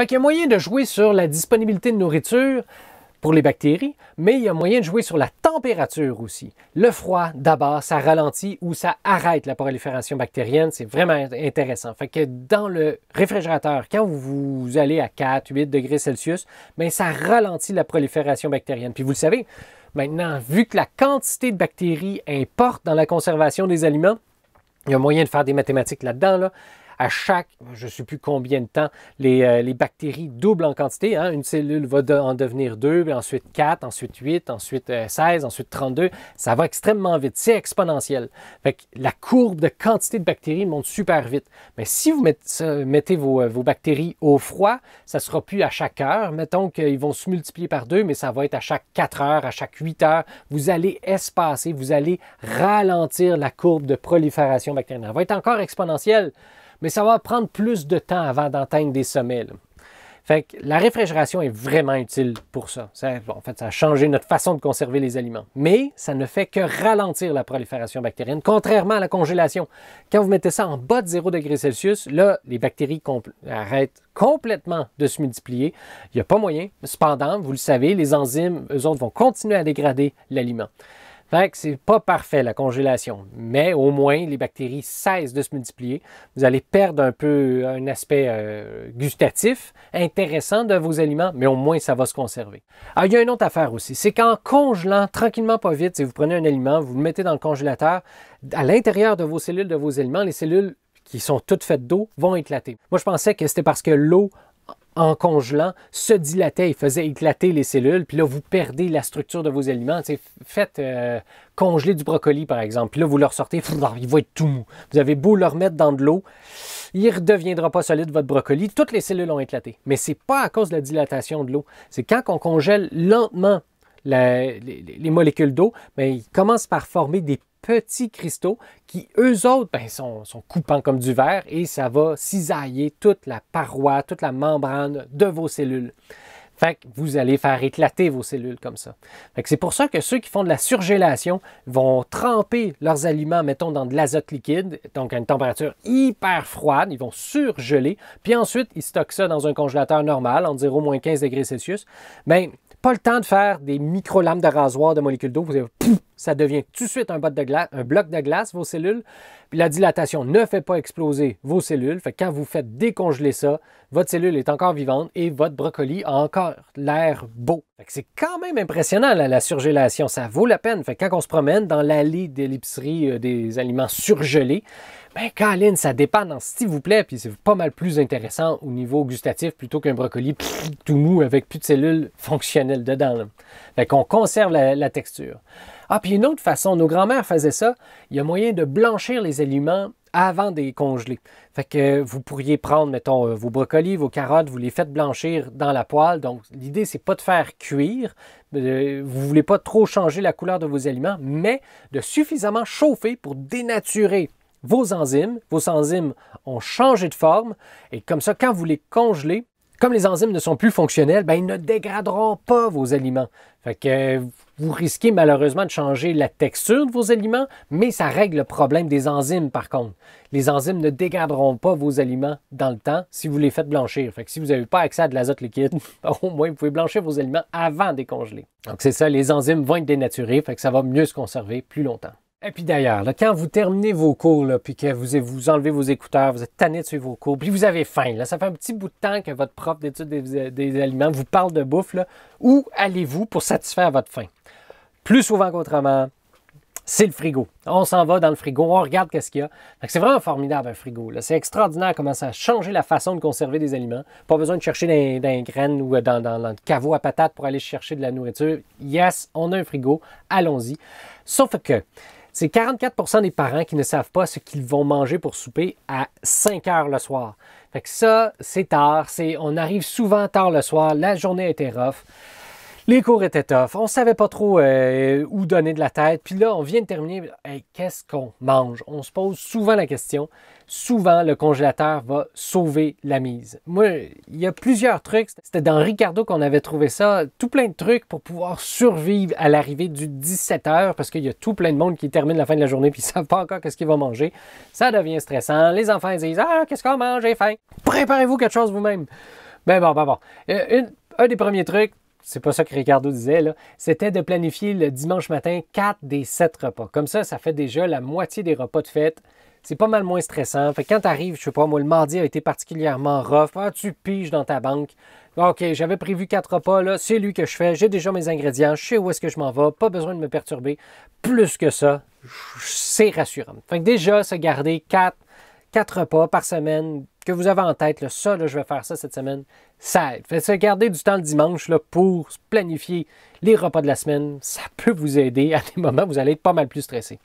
Fait y a moyen de jouer sur la disponibilité de nourriture pour les bactéries, mais il y a moyen de jouer sur la température aussi. Le froid, d'abord, ça ralentit ou ça arrête la prolifération bactérienne. C'est vraiment intéressant. Fait que dans le réfrigérateur, quand vous allez à 4, 8 degrés Celsius, mais ben, ça ralentit la prolifération bactérienne. Puis vous le savez, maintenant, vu que la quantité de bactéries importe dans la conservation des aliments, il y a moyen de faire des mathématiques là-dedans. Là à chaque, je ne sais plus combien de temps, les, euh, bactéries doublent en quantité. Hein. Une cellule va en devenir deux, puis ensuite quatre, ensuite huit, ensuite euh, seize, 16, ensuite 32. Ça va extrêmement vite, c'est exponentiel. la courbe de quantité de bactéries monte super vite. Mais si vous mettez, euh, vos, bactéries au froid, ça ne sera plus à chaque heure. Mettons qu'ils vont se multiplier par deux, mais ça va être à chaque quatre heures, à chaque huit heures. Vous allez espacer, vous allez ralentir la courbe de prolifération bactérienne. Ça va être encore exponentielle mais ça va prendre plus de temps avant d'atteindre des sommets. Fait que la réfrigération est vraiment utile pour ça. en fait, ça a changé notre façon de conserver les aliments. Mais ça ne fait que ralentir la prolifération bactérienne, contrairement à la congélation. Quand vous mettez ça en bas de 0 degré Celsius, là, les bactéries arrêtent complètement de se multiplier. Il n'y a pas moyen. Cependant, vous le savez, les enzymes, eux autres, vont continuer à dégrader l'aliment c'est pas parfait la congélation, mais au moins les bactéries cessent de se multiplier. Vous allez perdre un peu un aspect euh, gustatif intéressant de vos aliments, mais au moins ça va se conserver. Ah, il y a une autre affaire aussi, c'est qu'en congelant tranquillement pas vite, si vous prenez un aliment, vous le mettez dans le congélateur, à l'intérieur de vos cellules de vos aliments, les cellules qui sont toutes faites d'eau vont éclater. Moi, je pensais que c'était parce que l'eau en congelant, se dilatait et faisait éclater les cellules. Puis là, vous perdez la structure de vos aliments. C'est faites euh, congeler du brocoli, par exemple. Puis là, vous le ressortez, il va être tout mou. Vous avez beau le remettre dans de l'eau, il ne redeviendra pas solide, votre brocoli. Toutes les cellules ont éclaté. Mais ce n'est pas à cause de la dilatation de l'eau. C'est quand on congèle lentement les, molécules d'eau, mais ben, ils commencent par former des petits cristaux qui, eux autres, ben, sont, coupants comme du verre et ça va cisailler toute la paroi, toute la membrane de vos cellules. Fait que vous allez faire éclater vos cellules comme ça. Fait c'est pour ça que ceux qui font de la surgélation vont tremper leurs aliments, mettons, dans de l'azote liquide, donc à une température hyper froide, ils vont surgeler, puis ensuite ils stockent ça dans un congélateur normal, en 0 moins 15 degrés Celsius. Mais ben, pas le temps de faire des micro-lames de rasoir de molécules d'eau. Vous avez, ça devient tout de suite un, de glace, un bloc de glace, vos cellules. Puis la dilatation ne fait pas exploser vos cellules. Fait quand vous faites décongeler ça, votre cellule est encore vivante et votre brocoli a encore l'air beau. C'est quand même impressionnant la surgélation, ça vaut la peine. Fait quand on se promène dans l'allée de l'épicerie euh, des aliments surgelés, ben Caroline, ça dépend, s'il vous plaît, puis c'est pas mal plus intéressant au niveau gustatif plutôt qu'un brocoli tout mou avec plus de cellules fonctionnelles dedans. Fait qu'on conserve la, la texture. Ah, puis une autre façon, nos grands-mères faisaient ça, il y a moyen de blanchir les aliments avant de les congeler que vous pourriez prendre, mettons, euh, vos brocolis, vos carottes, vous les faites blanchir dans la poêle. Donc, l'idée, c'est pas de faire cuire. Euh, vous ne voulez pas trop changer la couleur de vos aliments, mais de suffisamment chauffer pour dénaturer vos enzymes. Vos enzymes ont changé de forme et comme ça, quand vous les congelez, comme les enzymes ne sont plus fonctionnelles, ben, ils ne dégraderont pas vos aliments. Fait que vous risquez malheureusement de changer la texture de vos aliments, mais ça règle le problème des enzymes par contre. Les enzymes ne dégraderont pas vos aliments dans le temps si vous les faites blanchir. Fait que si vous n'avez pas accès à de l'azote liquide, au moins vous pouvez blanchir vos aliments avant de congeler. Donc c'est ça, les enzymes vont être dénaturées, fait que ça va mieux se conserver plus longtemps. Et puis d'ailleurs, quand vous terminez vos cours, puis que vous, vous enlevez vos écouteurs, vous êtes tanné de suivre vos cours, puis vous avez faim, ça fait un petit bout de temps que votre prof d'études des, aliments vous parle de bouffe, où allez-vous pour satisfaire votre faim? Plus souvent qu'autrement, c'est le frigo. On s'en va dans le frigo, on regarde qu'est-ce qu'il y a. C'est vraiment formidable un frigo. C'est extraordinaire comment ça a changé la façon de conserver des aliments. Pas besoin de chercher dans, dans les graines ou euh, dans, dans, le caveau à patates pour aller chercher de la nourriture. Yes, on a un frigo, allons-y. Sauf que c'est 44 des parents qui ne savent pas ce qu'ils vont manger pour souper à 5 heures le soir. Fait que ça, c'est tard. On arrive souvent tard le soir. La journée a été rough. Les cours étaient tough, on savait pas trop euh, où donner de la tête. Puis là, on vient de terminer. Qu'est-ce qu'on mange On se pose souvent la question. Souvent, le congélateur va sauver la mise. Moi, il y a plusieurs trucs. C'était dans Ricardo qu'on avait trouvé ça. Tout plein de trucs pour pouvoir survivre à l'arrivée du 17h parce qu'il y a tout plein de monde qui termine la fin de la journée puis ne savent pas encore qu'est-ce qu'ils vont manger. Ça devient stressant. Les enfants disent Ah, qu'est-ce qu'on mange J'ai faim. Préparez-vous quelque chose vous-même. Ben bon, ben bon. Euh, un des premiers trucs, c'est pas ça que Ricardo disait, là, c'était de planifier le dimanche matin 4 des 7 repas. Comme ça, ça fait déjà la moitié des repas de fête. C'est pas mal moins stressant. Fait que quand t'arrives, je sais pas, moi, le mardi a été particulièrement rough. Ah, tu piges dans ta banque. OK, j'avais prévu quatre repas, là, c'est lui que je fais. J'ai déjà mes ingrédients, je sais où est-ce que je m'en vais, pas besoin de me perturber. Plus que ça, c'est rassurant. Fait déjà, se garder quatre, repas par semaine que vous avez en tête, ça, je vais faire ça cette semaine, ça aide. se garder du temps le dimanche là, pour planifier les repas de la semaine. Ça peut vous aider à des moments vous allez être pas mal plus stressé.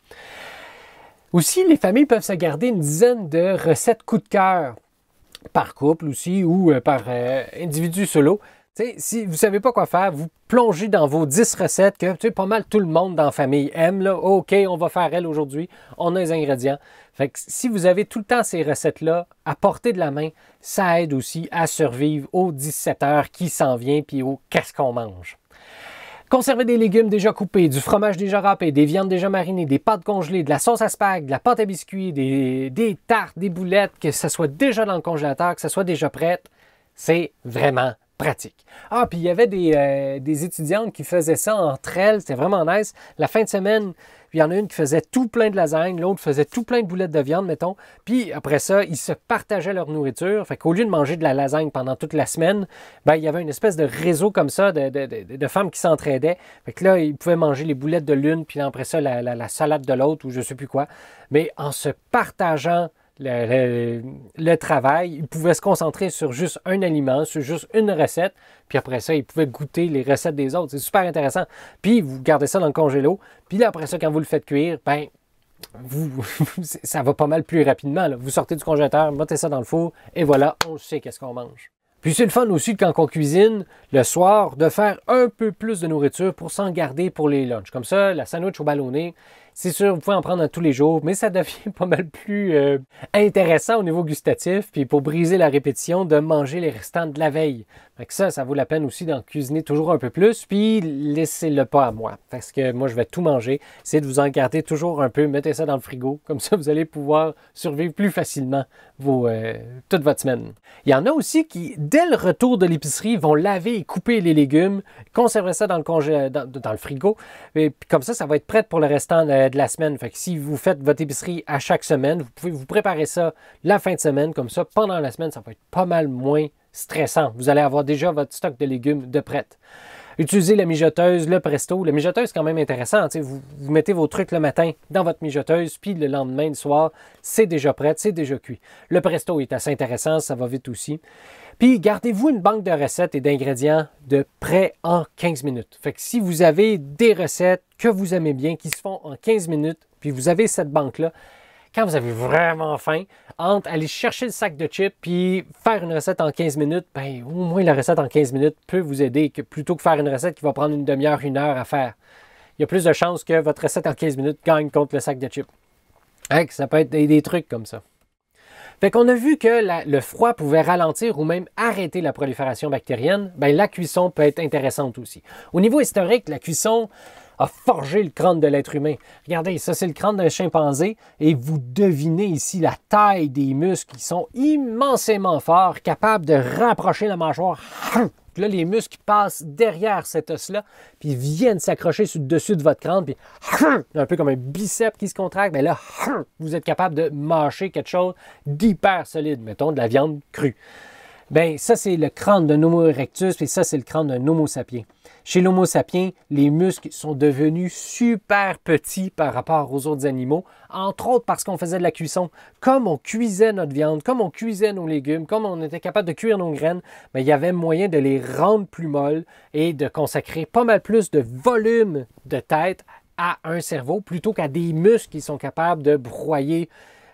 Aussi, les familles peuvent se garder une dizaine de recettes coup de cœur par couple aussi ou euh, par euh, individu solo si vous ne savez pas quoi faire, vous plongez dans vos 10 recettes que pas mal tout le monde dans la famille aime. Là. OK, on va faire elle aujourd'hui. On a les ingrédients. Fait que si vous avez tout le temps ces recettes-là à portée de la main, ça aide aussi à survivre aux 17 heures qui s'en vient puis au qu'est-ce qu'on mange. Conserver des légumes déjà coupés, du fromage déjà râpé, des viandes déjà marinées, des pâtes congelées, de la sauce à spag, de la pâte à biscuits, des, des tartes, des boulettes, que ça soit déjà dans le congélateur, que ça soit déjà prête, c'est vraiment pratique. Ah, puis il y avait euh, des, étudiantes qui faisaient ça entre elles, c'était vraiment nice. La fin de semaine, il y en a une qui faisait tout plein de lasagne, l'autre faisait tout plein de boulettes de viande, mettons. Puis après ça, ils se partageaient leur nourriture. Fait qu'au lieu de manger de la lasagne pendant toute la semaine, ben, il y avait une espèce de réseau comme ça de, femmes qui s'entraidaient. Fait là, ils pouvaient manger les boulettes de l'une, puis après ça, la, la salade de l'autre ou je sais plus quoi. Mais en se partageant le, travail. Ils pouvaient se concentrer sur juste un aliment, sur juste une recette. Puis après ça, ils pouvait goûter les recettes des autres. C'est super intéressant. Puis vous gardez ça dans le congélo. Puis après ça, quand vous le faites cuire, ben, ça va pas mal plus rapidement. Vous sortez du congélateur, mettez ça dans le four, et voilà, on sait qu'est-ce qu'on mange. Puis c'est le fun aussi quand on cuisine le soir de faire un peu plus de nourriture pour s'en garder pour les lunchs. Comme ça, la sandwich au ballonné, c'est sûr, vous pouvez en prendre tous les jours, mais ça devient pas mal plus euh, intéressant au niveau gustatif, puis pour briser la répétition, de manger les restants de la veille. Fait ça, ça vaut la peine aussi d'en cuisiner toujours un peu plus, puis laissez-le pas à moi, parce que moi, je vais tout manger. C'est de vous en garder toujours un peu, mettez ça dans le frigo, comme ça, vous allez pouvoir survivre plus facilement euh, toute votre semaine. Il y en a aussi qui, dès le retour de l'épicerie, vont laver et couper les légumes, conserver ça dans le, congé, dans, le frigo, et puis comme ça, ça va être prêt pour le restant de euh, euh, de la semaine. si vous faites votre épicerie à chaque semaine, vous pouvez vous préparer ça la fin de semaine, comme ça, pendant la semaine, ça va être pas mal moins stressant. Vous allez avoir déjà votre stock de légumes de prête. Utilisez la mijoteuse, le presto. La mijoteuse, c'est quand même intéressant. Vous, vous, mettez vos trucs le matin dans votre mijoteuse, puis le lendemain, le soir, c'est déjà prêt, c'est déjà cuit. Le presto est assez intéressant, ça va vite aussi. Puis gardez-vous une banque de recettes et d'ingrédients de prêt en 15 minutes. Fait que si vous avez des recettes que vous aimez bien, qui se font en 15 minutes, puis vous avez cette banque-là, quand vous avez vraiment faim, entre aller chercher le sac de chips puis faire une recette en 15 minutes, ben, au moins la recette en 15 minutes peut vous aider que, plutôt que faire une recette qui va prendre une demi-heure, une heure à faire. Il y a plus de chances que votre recette en 15 minutes gagne contre le sac de chips. ça peut être des, trucs comme ça. Fait qu'on a vu que le froid pouvait ralentir ou même arrêter la prolifération bactérienne. Ben, la cuisson peut être intéressante aussi. Au niveau historique, la cuisson, a forgé le crâne de l'être humain. Regardez, ça c'est le crâne d'un chimpanzé et vous devinez ici la taille des muscles qui sont immensément forts, capables de rapprocher la mâchoire. Là, les muscles passent derrière cet os-là, puis viennent s'accrocher sur dessus de votre crâne, puis un peu comme un biceps qui se contracte, mais ben là, vous êtes capable de mâcher quelque chose d'hyper solide, mettons de la viande crue. Ben ça, c'est le crâne d'un Homo erectus, et ça, c'est le crâne d'un Homo sapiens. Chez l'Homo sapiens, les muscles sont devenus super petits par rapport aux autres animaux, entre autres parce qu'on faisait de la cuisson. Comme on cuisait notre viande, comme on cuisait nos légumes, comme on était capable de cuire nos graines, mais ben, il y avait moyen de les rendre plus molles et de consacrer pas mal plus de volume de tête à un cerveau plutôt qu'à des muscles qui sont capables de broyer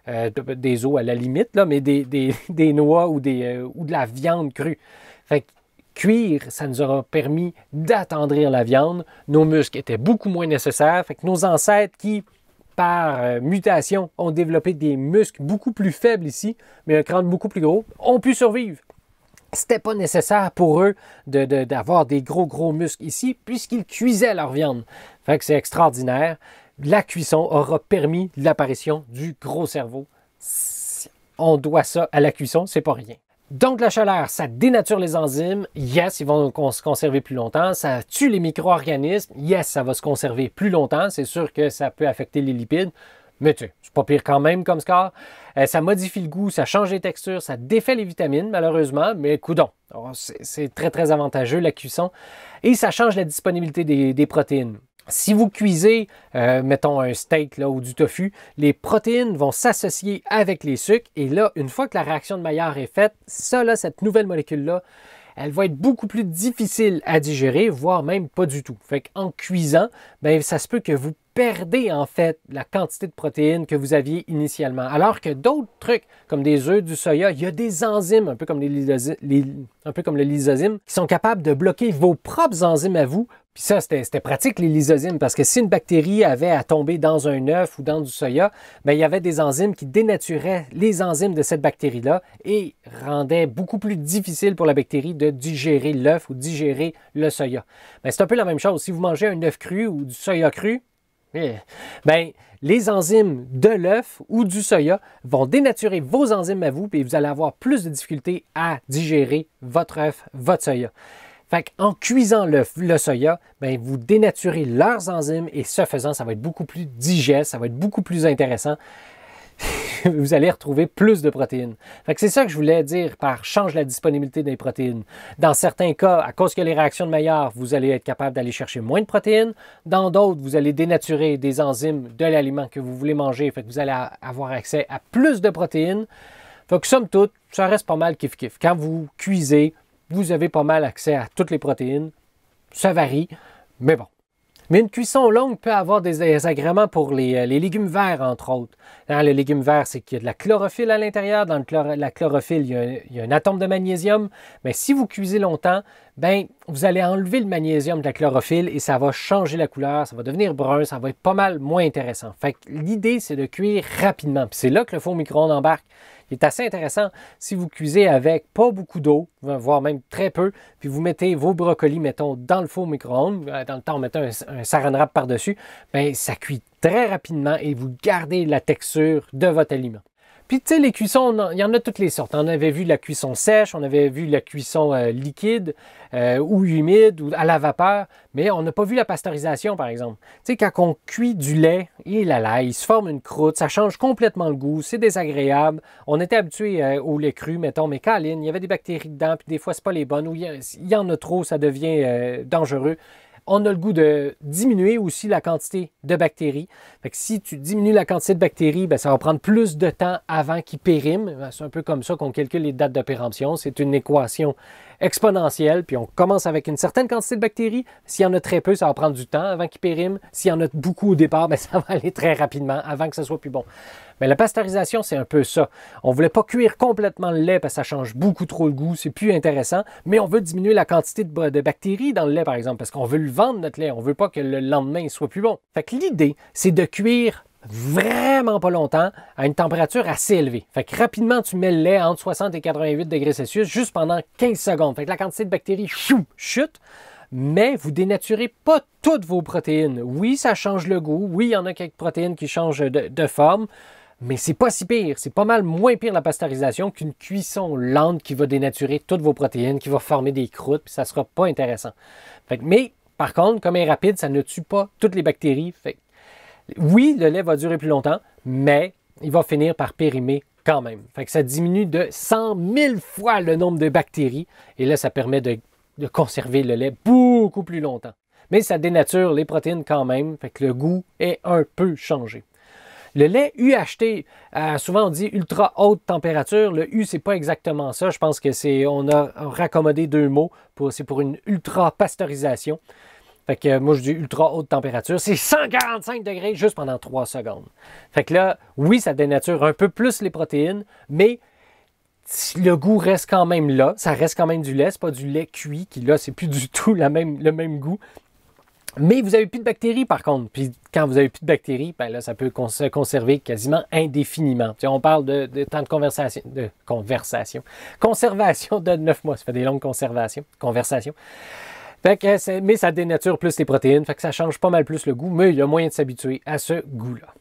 euh, des os à la limite, là, mais des, noix euh, ou, de la viande crue. Fait cuire, ça nous aura permis d'attendrir la viande. Nos muscles étaient beaucoup moins nécessaires. Fait que nos ancêtres qui, par euh, mutation, ont développé des muscles beaucoup plus faibles ici, mais un crâne beaucoup plus gros, ont pu survivre c'était pas nécessaire pour eux d'avoir de, des gros gros muscles ici puisqu'ils cuisaient leur viande. c'est extraordinaire la cuisson aura permis l'apparition du gros cerveau. On doit ça à la cuisson, c'est pas rien. Donc la chaleur, ça dénature les enzymes, yes, ils vont se conserver plus longtemps, ça tue les micro-organismes, yes, ça va se conserver plus longtemps, c'est sûr que ça peut affecter les lipides, mais tu c'est pas pire quand même comme score. Euh, ça modifie le goût, ça change les textures, ça défait les vitamines malheureusement, mais coudon, oh, c'est très très avantageux la cuisson. Et ça change la disponibilité des protéines. Si vous cuisez, euh, mettons un steak là, ou du tofu, les protéines vont s'associer avec les sucres et là, une fois que la réaction de Maillard est faite, ça, cette nouvelle molécule-là, elle va être beaucoup plus difficile à digérer, voire même pas du tout. Fait qu'en cuisant, ben ça se peut que vous perdez en fait la quantité de protéines que vous aviez initialement. Alors que d'autres trucs, comme des œufs, du soya, il y a des enzymes, un peu comme, les le lysozyme, qui sont capables de bloquer vos propres enzymes à vous. Puis ça, c'était pratique, les lysozymes, parce que si une bactérie avait à tomber dans un œuf ou dans du soya, ben, il y avait des enzymes qui dénaturaient les enzymes de cette bactérie-là et rendaient beaucoup plus difficile pour la bactérie de digérer l'œuf ou digérer le soya. Ben, c'est un peu la même chose. Si vous mangez un œuf cru ou du soya cru, eh, ben, les enzymes de l'œuf ou du soya vont dénaturer vos enzymes à vous, et vous allez avoir plus de difficultés à digérer votre œuf, votre soya. Fait en cuisant le, le soya, ben vous dénaturez leurs enzymes et ce faisant, ça va être beaucoup plus digeste, ça va être beaucoup plus intéressant. vous allez retrouver plus de protéines. c'est ça que je voulais dire par change la disponibilité des protéines. Dans certains cas, à cause que les réactions de Maillard, vous allez être capable d'aller chercher moins de protéines. Dans d'autres, vous allez dénaturer des enzymes de l'aliment que vous voulez manger, fait que vous allez avoir accès à plus de protéines. Fait que somme toute, ça reste pas mal kiff-kiff. Quand vous cuisez, vous avez pas mal accès à toutes les protéines. Ça varie, mais bon, mais une cuisson longue peut avoir des agréments pour les, euh, les légumes verts, entre autres. Dans hein, le légume vert, c'est qu'il y a de la chlorophylle à l'intérieur. Dans la chlorophylle, il y, a un, atome de magnésium. Mais si vous cuisez longtemps, ben vous allez enlever le magnésium de la chlorophylle et ça va changer la couleur, ça va devenir brun, ça va être pas mal moins intéressant. Fait l'idée, c'est de cuire rapidement. c'est là que le four micro-ondes embarque. Il est assez intéressant si vous cuisez avec pas beaucoup d'eau, voire même très peu, puis vous mettez vos brocolis, mettons, dans le four micro-ondes, euh, dans le temps, en mettant un, saran wrap par-dessus, ben, ça cuit très rapidement et vous gardez la texture de votre aliment. Puis tu sais, les cuissons, il y en a toutes les sortes. On avait vu la cuisson sèche, on avait vu la cuisson euh, liquide euh, ou humide ou à la vapeur, mais on n'a pas vu la pasteurisation, par exemple. Tu sais, quand on cuit du lait, il là lait, il se forme une croûte, ça change complètement le goût, c'est désagréable. On était habitué euh, au lait cru, mettons, mais caline, il y avait des bactéries dedans, puis des fois, c'est pas les bonnes, ou il y, en a trop, ça devient dangereux on a le goût de diminuer aussi la quantité de bactéries. si tu diminues la quantité de bactéries, ben, ça va prendre plus de temps avant qu'ils périment. Ben, c'est un peu comme ça qu'on calcule les dates de péremption. C'est une équation exponentielle, puis on commence avec une certaine quantité de bactéries. S'il y en a très peu, ça va prendre du temps avant qu'il périment. S'il y en a beaucoup au départ, ben, ça va aller très rapidement avant que ce soit plus bon. Mais la pasteurisation, c'est un peu ça. On voulait pas cuire complètement le lait parce que ça change beaucoup trop le goût, c'est plus intéressant, mais on veut diminuer la quantité de, de bactéries dans le lait, par exemple, parce qu'on veut le vendre, notre lait. On veut pas que le lendemain, il soit plus bon. Fait que l'idée, c'est de cuire vraiment pas longtemps à une température assez élevée. Fait que rapidement, tu mets le lait entre 60 et 88 degrés Celsius juste pendant 15 secondes. Fait que la quantité de bactéries chou, chute, mais vous dénaturez pas toutes vos protéines. Oui, ça change le goût. Oui, il y en a quelques protéines qui changent de, forme. Mais c'est pas si pire, c'est pas mal moins pire la pasteurisation qu'une cuisson lente qui va dénaturer toutes vos protéines, qui va former des croûtes, puis ça sera pas intéressant. Fait mais par contre, comme elle est rapide, ça ne tue pas toutes les bactéries. Fait oui, le lait va durer plus longtemps, mais il va finir par périmer quand même. Fait que ça diminue de 100 000 fois le nombre de bactéries. Et là, ça permet de, conserver le lait beaucoup plus longtemps. Mais ça dénature les protéines quand même. Fait le goût est un peu changé. Le lait UHT, a souvent on dit ultra haute température. Le U, c'est pas exactement ça. Je pense que c'est on a raccommodé deux mots. Pour, c'est pour une ultra pasteurisation. Fait que euh, moi, je dis ultra haute température. C'est 145 degrés juste pendant 3 secondes. Fait que là, oui, ça dénature un peu plus les protéines, mais le goût reste quand même là. Ça reste quand même du lait. C'est pas du lait cuit qui, là, c'est plus du tout la même, le même goût. Mais vous n'avez plus de bactéries, par contre. Puis quand vous n'avez plus de bactéries, ben là, ça peut se conserver quasiment indéfiniment. on parle de, temps de conversation, de conversation. Conservation de 9 mois. Ça fait des longues conservations. Conversations. Fait que, mais ça dénature plus les protéines, fait que ça change pas mal plus le goût, mais il y a moyen de s'habituer à ce goût-là.